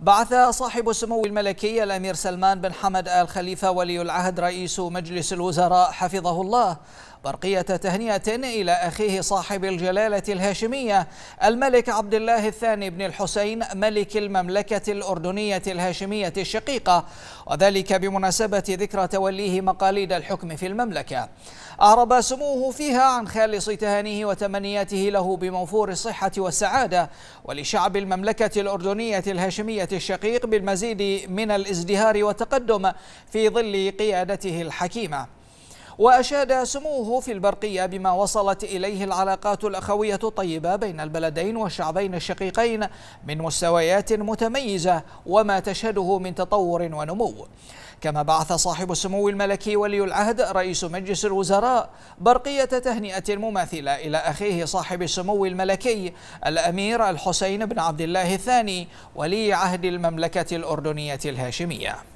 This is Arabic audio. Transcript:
بعث صاحب السمو الملكي الأمير سلمان بن حمد آل خليفة ولي العهد رئيس مجلس الوزراء حفظه الله برقية تهنئة إلى أخيه صاحب الجلالة الهاشمية الملك عبد الله الثاني بن الحسين ملك المملكة الأردنية الهاشمية الشقيقة وذلك بمناسبة ذكرى توليه مقاليد الحكم في المملكة أعرب سموه فيها عن خالص تهانيه وتمنياته له بموفور الصحة والسعادة ولشعب المملكة الأردنية الهاشمية الشقيق بالمزيد من الازدهار والتقدم في ظل قيادته الحكيمة وأشاد سموه في البرقية بما وصلت إليه العلاقات الأخوية الطيبة بين البلدين والشعبين الشقيقين من مستويات متميزة وما تشهده من تطور ونمو كما بعث صاحب السمو الملكي ولي العهد رئيس مجلس الوزراء برقية تهنئة مماثلة إلى أخيه صاحب السمو الملكي الأمير الحسين بن عبد الله الثاني ولي عهد المملكة الأردنية الهاشمية